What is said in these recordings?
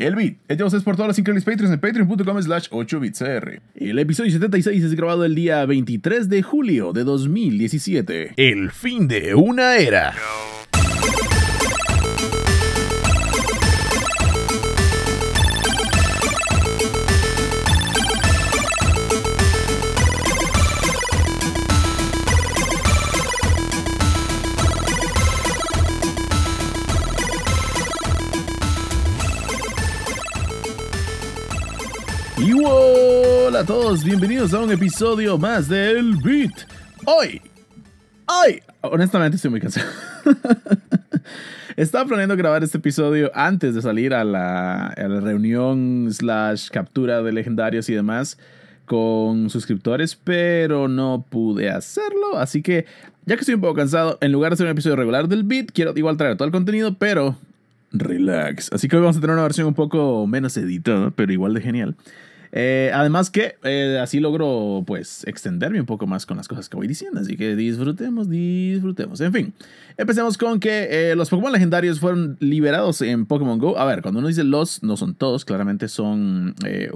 El Beat es por todas las increíbles Patreons en patreon.com slash 8bitcr. El episodio 76 es grabado el día 23 de julio de 2017. El fin de una era. hola a todos, bienvenidos a un episodio más del Beat. Hoy, hoy, honestamente estoy muy cansado. Estaba planeando grabar este episodio antes de salir a la, reunión slash captura de legendarios y demás con suscriptores, pero no pude hacerlo. Así que, ya que estoy un poco cansado, en lugar de hacer un episodio regular del beat, quiero igual traer todo el contenido, pero relax. Así que hoy vamos a tener una versión un poco menos editada, pero igual de genial. Eh, además que eh, así logro pues extenderme un poco más con las cosas que voy diciendo, así que disfrutemos, disfrutemos. En fin, empecemos con que eh, los Pokémon legendarios fueron liberados en Pokémon Go. A ver, cuando uno dice los, no son todos, claramente son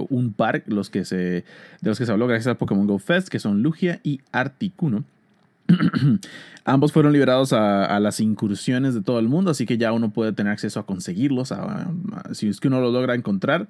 un par los que se, de los que se habló gracias a Pokémon Go Fest, que son Lugia y Articuno. Ambos fueron liberados a, las incursiones de todo el mundo, así que ya uno puede tener acceso a conseguirlos. si es que uno lo logra encontrar,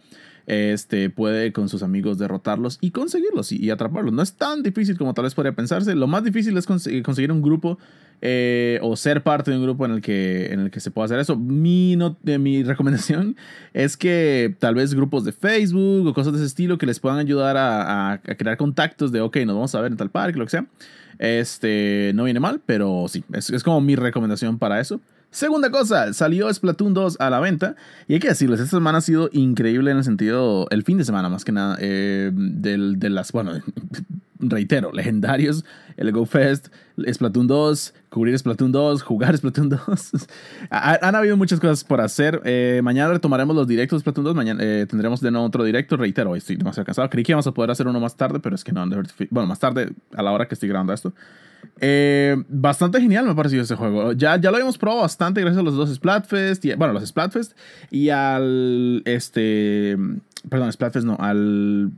este, puede con sus amigos derrotarlos y conseguirlos y, atraparlos. No es tan difícil como tal vez podría pensarse. Lo más difícil es conseguir un grupo eh, o ser parte de un grupo en el que, en el que se pueda hacer eso. Mi, eh, mi recomendación es que tal vez grupos de Facebook o cosas de ese estilo que les puedan ayudar a, crear contactos de, ok, nos vamos a ver en tal parque, lo que sea este, no viene mal, pero sí, es, como mi recomendación para eso. Segunda cosa, salió Splatoon 2 a la venta. Y hay que decirles, esta semana ha sido increíble en el sentido, el fin de semana más que nada, eh, de las, bueno, reitero, legendarios, el Go Fest Splatoon 2, cubrir Splatoon 2, jugar Splatoon 2. Han habido muchas cosas por hacer. Eh, mañana retomaremos los directos de Splatoon 2. Mañana eh, tendremos de nuevo otro directo. Reitero, hoy estoy demasiado cansado. Creí que vamos a poder hacer uno más tarde, pero es que no. Bueno, más tarde, a la hora que estoy grabando esto. Eh, bastante genial me ha parecido este juego. Ya, ya lo habíamos probado bastante gracias a los dos Splatfest. Y, bueno, los Splatfest y al. Este. Perdón, Splatfest no, al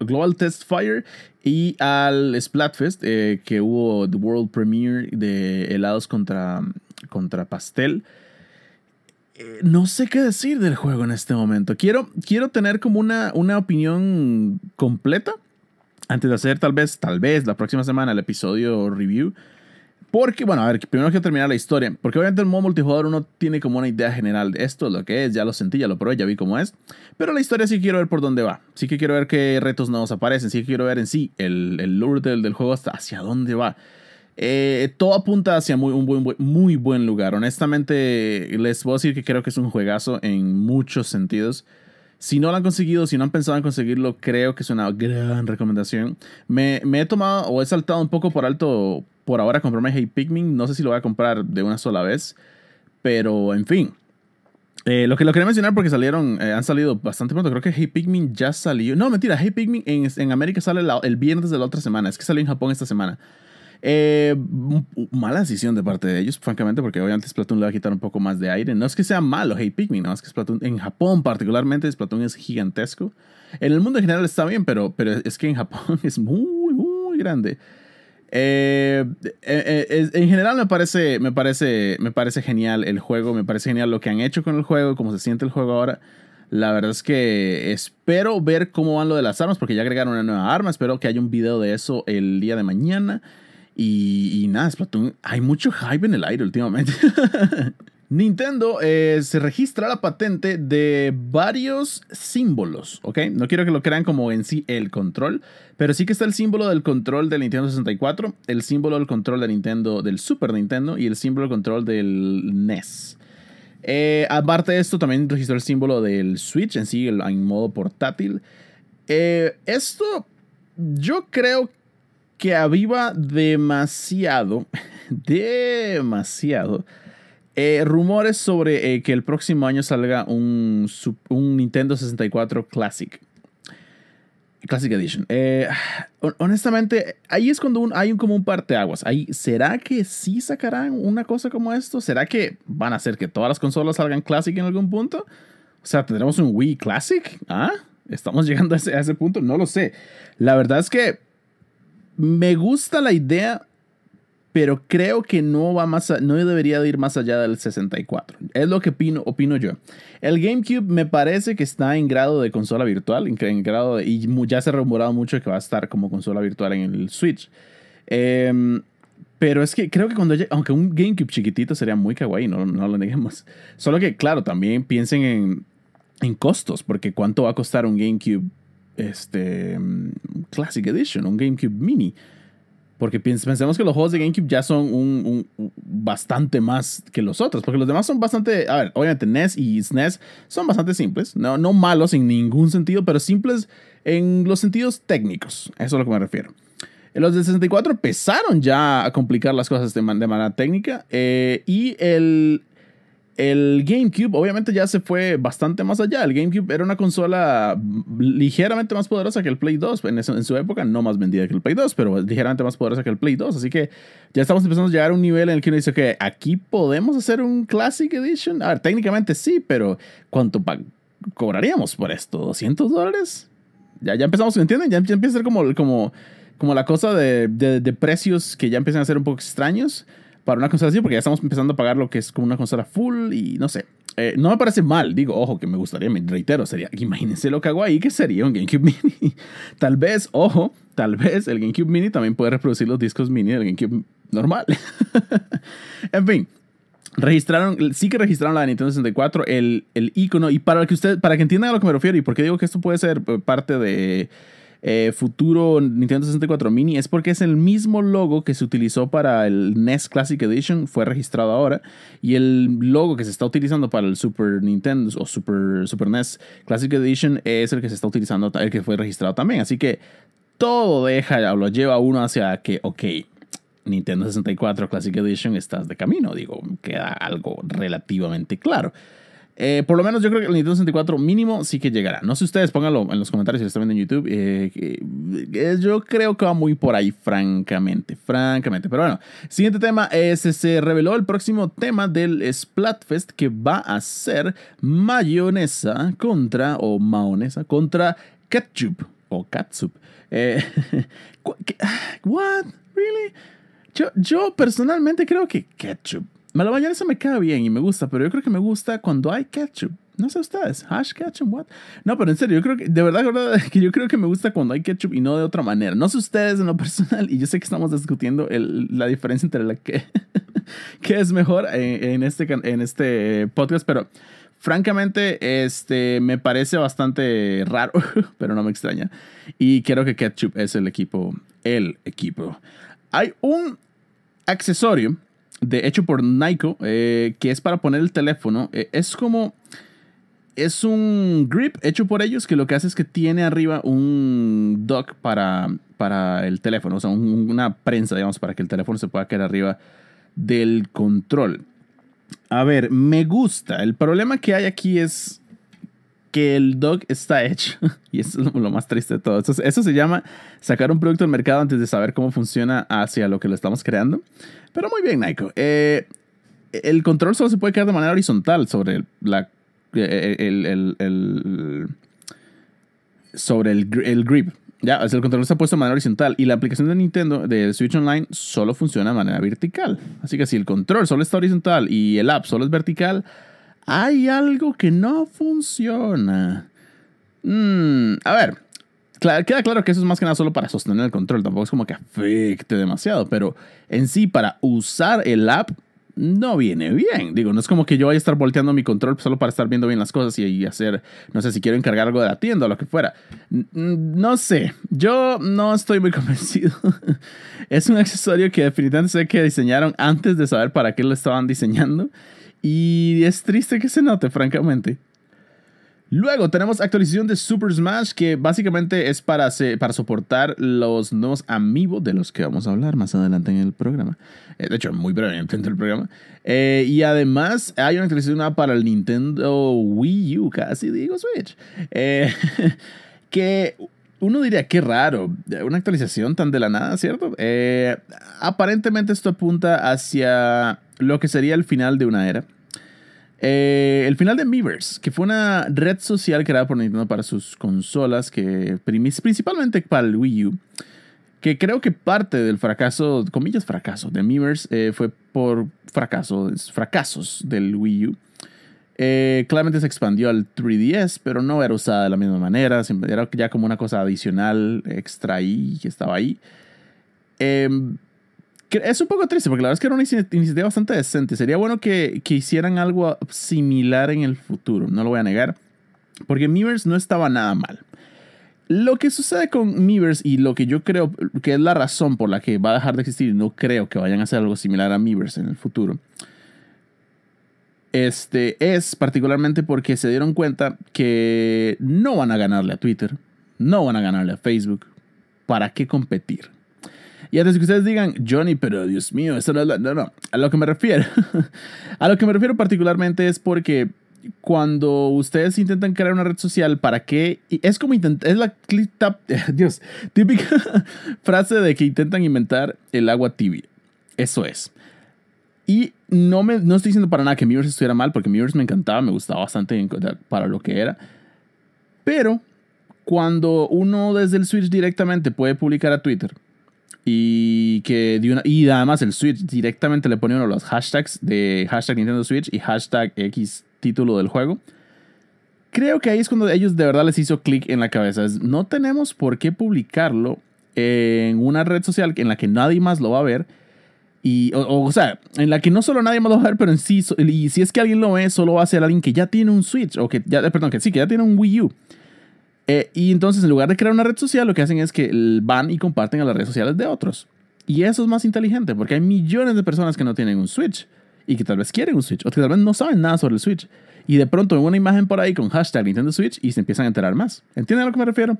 Global Test Fire y al Splatfest eh, que hubo The World Premiere de helados contra, contra pastel eh, no sé qué decir del juego en este momento. Quiero, quiero tener como una, una opinión completa antes de hacer tal vez, tal vez la próxima semana el episodio review. Porque, bueno, a ver, primero que terminar la historia. Porque obviamente el modo multijugador uno tiene como una idea general de esto, lo que es, ya lo sentí, ya lo probé, ya vi cómo es. Pero la historia sí quiero ver por dónde va. Sí que quiero ver qué retos nuevos aparecen. Sí que quiero ver en sí el, el lure del, juego hasta hacia dónde va. Eh, todo apunta hacia muy, un muy buen lugar. Honestamente, les puedo decir que creo que es un juegazo en muchos sentidos. Si no lo han conseguido, si no han pensado en conseguirlo, creo que es una gran recomendación. Me, he tomado o he saltado un poco por alto por ahora comprarme Hey Pikmin. No sé si lo voy a comprar de una sola vez, pero en fin. Eh, lo que lo quería mencionar porque salieron, eh, han salido bastante pronto. Creo que Hey Pikmin ya salió. No, mentira, Hey Pikmin en, América sale el viernes de la otra semana. Es que salió en Japón esta semana. Eh, mala decisión de parte de ellos, francamente, porque obviamente Splatoon le va a quitar un poco más de aire. No es que sea malo Hey Pikmin, no es que Splatoon, en Japón particularmente, Splatoon es gigantesco. En el mundo en general está bien, pero, pero es que en Japón es muy, muy grande. Eh, eh, en general me parece, me, parece, me parece genial el juego, me parece genial lo que han hecho con el juego, cómo se siente el juego ahora. La verdad es que espero ver cómo van lo de las armas, porque ya agregaron una nueva arma, espero que haya un video de eso el día de mañana. Y, nada, Splatoon, hay mucho hype en el aire últimamente. Nintendo eh, se registra la patente de varios símbolos, ¿ok? No quiero que lo crean como en sí el control, pero sí que está el símbolo del control del Nintendo 64, el símbolo del control de Nintendo, del Super Nintendo y el símbolo del control del NES. Eh, aparte de esto, también registró el símbolo del Switch en sí, en modo portátil. Eh, esto yo creo que que aviva demasiado, demasiado, eh, rumores sobre eh, que el próximo año salga un, Nintendo 64 Classic. Classic Edition. Eh, honestamente, ahí es cuando hay un, como un parteaguas. Ahí, ¿Será que sí sacarán una cosa como esto? ¿Será que van a hacer que todas las consolas salgan Classic en algún punto? O sea, ¿tendremos un Wii Classic? ¿Ah? ¿Estamos llegando a ese punto? No lo sé. La verdad es que me gusta la idea, pero creo que no va más no debería ir más allá del 64. Es lo que opino, opino, yo. El GameCube me parece que está en grado de consola virtual, en, grado y ya se ha rumorado mucho que va a estar como consola virtual en el Switch. Em, pero es que creo que cuando aunque un GameCube chiquitito sería muy kawaii, no, no lo neguemos. Solo que, claro, también piensen en, en costos, porque cuánto va a costar un GameCube este, Classic Edition, un GameCube Mini. Porque pensemos que los juegos de GameCube ya son un, bastante más que los otros. Porque los demás son bastante. A ver, obviamente NES y SNES e son bastante simples. No, no malos en ningún sentido, pero simples en los sentidos técnicos. Eso es a lo que me refiero. Eh, los de 64 empezaron ya a complicar las cosas de, manera técnica. Eh, y el el GameCube obviamente ya se fue bastante más allá. El GameCube era una consola ligeramente más poderosa que el Play 2. En, su época no más vendida que el Play 2, pero ligeramente más poderosa que el Play 2. Así que ya estamos empezando a llegar a un nivel en el que uno dice que aquí podemos hacer un Classic Edition. A ver, técnicamente sí, pero ¿cuánto cobraríamos por esto? ¿200 dólares? Ya, ya empezamos, ¿entienden? Ya, empieza a ser como, como, como la cosa de precios que ya empiezan a ser un poco extraños para una consola así, porque ya estamos empezando a pagar lo que es como una consola full y no sé. Eh, no me parece mal, digo, ojo, que me gustaría, me reitero, sería, imagínense lo que hago ahí, que sería un GameCube Mini. tal vez, ojo, tal vez el GameCube Mini también puede reproducir los discos mini del GameCube normal. en fin, registraron, sí que registraron la Nintendo 64, el, el icono, y para que usted, para que entiendan a lo que me refiero y por qué digo que esto puede ser eh, parte de eh, futuro Nintendo 64 Mini es porque es el mismo logo que se utilizó para el NES Classic Edition, fue registrado ahora, y el logo que se está utilizando para el Super Nintendo o Super, Super NES Classic Edition es el que se está utilizando, el que fue registrado también. Así que todo deja, lo lleva uno hacia que, ok, Nintendo 64 Classic Edition estás de camino, digo, queda algo relativamente claro. Eh, por lo menos yo creo que el Nintendo 64 mínimo sí que llegará. No sé ustedes, pónganlo en los comentarios si lo están viendo en YouTube. Eh, eh, yo creo que va muy por ahí, francamente. Francamente. Pero bueno, siguiente tema es, se reveló el próximo tema del Splatfest que va a ser mayonesa contra, o maonesa, contra ketchup o katsup. ¿What? ¿Really? yo personalmente creo que ketchup la mayonesa me queda bien y me gusta, pero yo creo que me gusta cuando hay ketchup. No sé ustedes, hash ketchup, what? No, pero en serio, yo creo que, de verdad, que yo creo que me gusta cuando hay ketchup y no de otra manera. No sé ustedes en lo personal, y yo sé que estamos discutiendo el, la diferencia entre la que, que es mejor en, este, en este podcast, pero francamente, este, me parece bastante raro, pero no me extraña. Y creo que ketchup es el equipo, el equipo. Hay un accesorio de hecho por Nike, eh, que es para poner el teléfono. Eh, es como. Es un grip hecho por ellos que lo que hace es que tiene arriba un dock para, para el teléfono, o sea, una prensa, digamos, para que el teléfono se pueda quedar arriba del control. A ver, me gusta. El problema que hay aquí es que el dog está hecho. y eso es lo más triste de todo. Eso, se llama sacar un producto al mercado antes de saber cómo funciona hacia lo que lo estamos creando. Pero muy bien, Naiko eh, el control solo se puede crear de manera horizontal sobre eh, eh, el, el, sobre el, grip. Ya, el control está puesto de manera horizontal y la aplicación de Nintendo de Switch Online solo funciona de manera vertical. Así que si el control solo está horizontal y el app solo es vertical, hay algo que no funciona. Mm, a ver, queda claro que eso es más que nada solo para sostener el control, tampoco es como que afecte demasiado, pero en sí para usar el app no viene bien. Digo, no es como que yo vaya a estar volteando mi control solo para estar viendo bien las cosas y, hacer, no sé, si quiero encargar algo de la tienda o lo que fuera. no sé, yo no estoy muy convencido. es un accesorio que definitivamente sé que diseñaron antes de saber para qué lo estaban diseñando y es triste que se note, francamente. Luego tenemos actualización de Super Smash que básicamente es para, para soportar los nuevos amigos de los que vamos a hablar más adelante en el programa. Eh, de hecho, muy brevemente en el programa. Eh, y además hay una actualización para el Nintendo Wii U, casi digo Switch. Eh, que uno diría, qué raro, una actualización tan de la nada, ¿cierto? Eh, aparentemente esto apunta hacia lo que sería el final de una era. Eh, el final de Miiverse, que fue una red social creada por Nintendo para sus consolas, que principalmente para el Wii U, que creo que parte del fracaso, comillas fracaso, de Miiverse eh, fue por fracaso, fracasos del Wii U. Eh, claramente se expandió al 3DS, pero no era usada de la misma manera, era ya como una cosa adicional, extra y estaba ahí. Em, es un poco triste, porque la verdad es que era una iniciativa bastante decente. Sería bueno que, hicieran algo similar en el futuro, no lo voy a negar, porque Miiverse no estaba nada mal. Lo que sucede con Miiverse y lo que yo creo que es la razón por la que va a dejar de existir, no creo que vayan a hacer algo similar a Miiverse en el futuro, este es particularmente porque se dieron cuenta que no van a ganarle a Twitter, no van a ganarle a Facebook. ¿Para qué competir? Y antes que ustedes digan, Johnny, pero Dios mío, eso no es No, no, a lo que me refiero. a lo que me refiero particularmente es porque cuando ustedes intentan crear una red social, ¿para qué? es como intentar, es la Dios, típica frase de que intentan inventar el agua tibia. Eso es. Y no, me, estoy diciendo para nada que Mirrors estuviera mal, porque Mirrors me encantaba, me gustaba bastante para lo que era. Pero cuando uno desde el Switch directamente puede publicar a Twitter y que de una, y además el Switch directamente le pone uno los hashtags de hashtag Nintendo Switch y hashtag X título del juego. Creo que ahí es cuando ellos de verdad les hizo clic en la cabeza. no tenemos por qué publicarlo en una red social en la que nadie más lo va a ver y, o, sea, en la que no solo nadie más va a ver, pero en sí, y si es que alguien lo ve, solo va a ser alguien que ya tiene un Switch, o que ya, eh, perdón, que sí, que ya tiene un Wii U. Eh, y entonces, en lugar de crear una red social, lo que hacen es que van y comparten a las redes sociales de otros. Y eso es más inteligente, porque hay millones de personas que no tienen un Switch, y que tal vez quieren un Switch, o que tal vez no saben nada sobre el Switch. Y de pronto ven una imagen por ahí con hashtag Nintendo Switch y se empiezan a enterar más. ¿Entienden a lo que me refiero?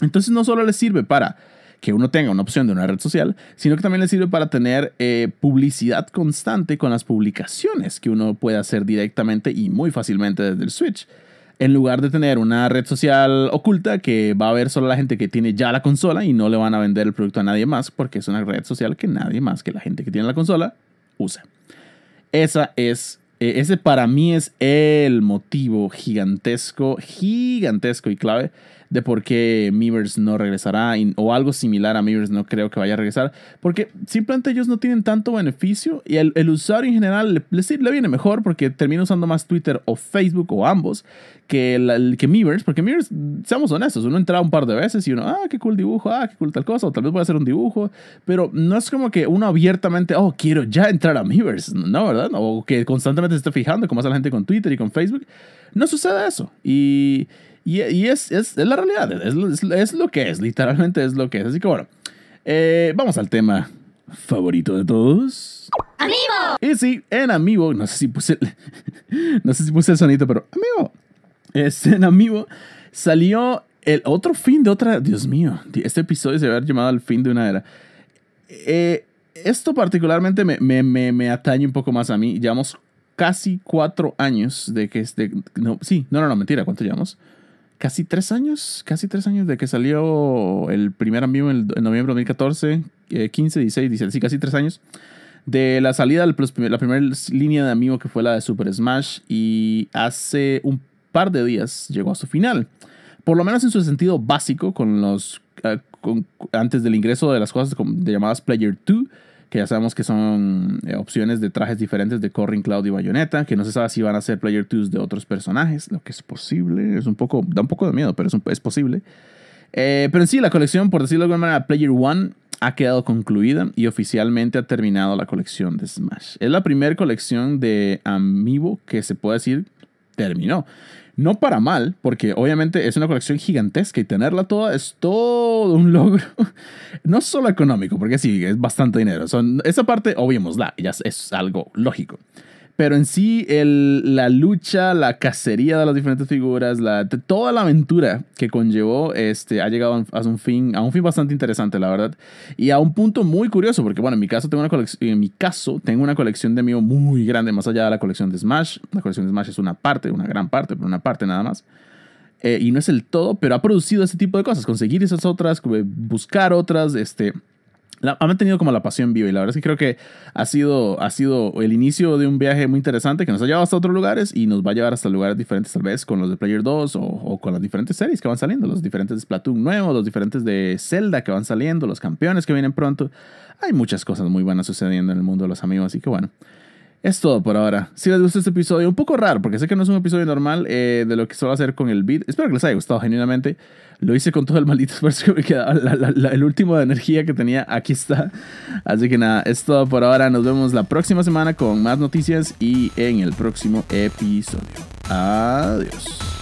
Entonces, no solo les sirve para que uno tenga una opción de una red social, sino que también le sirve para tener eh, publicidad constante con las publicaciones que uno puede hacer directamente y muy fácilmente desde el Switch. En lugar de tener una red social oculta que va a ver solo la gente que tiene ya la consola y no le van a vender el producto a nadie más, porque es una red social que nadie más que la gente que tiene la consola usa. Esa es eh, ese para mí es el motivo gigantesco, gigantesco y clave de por qué Mivers no regresará o algo similar a Mivers no creo que vaya a regresar, porque simplemente ellos no tienen tanto beneficio y el, usuario en general le, viene mejor porque termina usando más Twitter o Facebook o ambos que, que Mivers, porque Mivers, seamos honestos, uno entra un par de veces y uno, ah, qué cool dibujo, ah, qué cool tal cosa, o tal vez voy a hacer un dibujo, pero no es como que uno abiertamente, oh, quiero ya entrar a Mivers, no, ¿verdad? O que constantemente se esté fijando como hace la gente con Twitter y con Facebook. No sucede eso. Y, y, es, es, es, la realidad, es, es, es, lo que es, literalmente es lo que es. Así que bueno, eh, vamos al tema favorito de todos. ¡Amigo! Y sí, en Amigo, no sé si puse el, no sé si puse el sonito, pero Amigo, es en Amigo salió el otro fin de otra, Dios mío, este episodio se va a haber llamado el fin de una era. Eh, esto particularmente me, atañe un poco más a mí. Llevamos casi cuatro años de que este, no, sí, no, no, no, mentira, ¿cuánto llevamos? casi tres años, casi tres años de que salió el primer amigo en, noviembre de 2014, 15, 16, 17, casi tres años, de la salida de la primera línea de amigo que fue la de Super Smash y hace un par de días llegó a su final. Por lo menos en su sentido básico, con los, eh, antes del ingreso de las cosas de llamadas Player 2 que ya sabemos que son eh, opciones de trajes diferentes de Corrin, Cloud y Bayonetta, que no se sabe si van a ser Player 2 de otros personajes, lo que es posible, es un poco, da un poco de miedo, pero es, es posible. Eh, pero en sí, la colección, por decirlo de alguna manera, Player 1 ha quedado concluida y oficialmente ha terminado la colección de Smash. Es la primera colección de Amiibo que se puede decir terminó. No para mal, porque obviamente es una colección gigantesca y tenerla toda es todo un logro. No solo económico, porque sí, es bastante dinero. esa parte obviémosla, ya es algo lógico. Pero en sí, el, la lucha, la cacería de las diferentes figuras, la, toda la aventura que conllevó, este, ha llegado a un, fin, a un fin bastante interesante, la verdad. Y a un punto muy curioso, porque bueno, en mi caso tengo una colección, en mi caso tengo una colección de mío muy grande, más allá de la colección de Smash. La colección de Smash es una parte, una gran parte, pero una parte nada más. Eh, y no es el todo, pero ha producido ese tipo de cosas, conseguir esas otras, eh, buscar otras, este, la, han mantenido como la pasión viva y la verdad es que creo que ha sido, ha sido el inicio de un viaje muy interesante que nos ha llevado hasta otros lugares y nos va a llevar hasta lugares diferentes tal vez con los de Player 2 o, con las diferentes series que van saliendo, los diferentes de Splatoon nuevo, los diferentes de Zelda que van saliendo, los campeones que vienen pronto. Hay muchas cosas muy buenas sucediendo en el mundo de los amigos, así que bueno. Es todo por ahora. Si les gustó este episodio, un poco raro, porque sé que no es un episodio normal eh, de lo que suelo hacer con el beat. Espero que les haya gustado genuinamente. Lo hice con todo el maldito esfuerzo que me quedaba, el último de energía que tenía. Aquí está. Así que nada, es todo por ahora. Nos vemos la próxima semana con más noticias y en el próximo episodio. Adiós.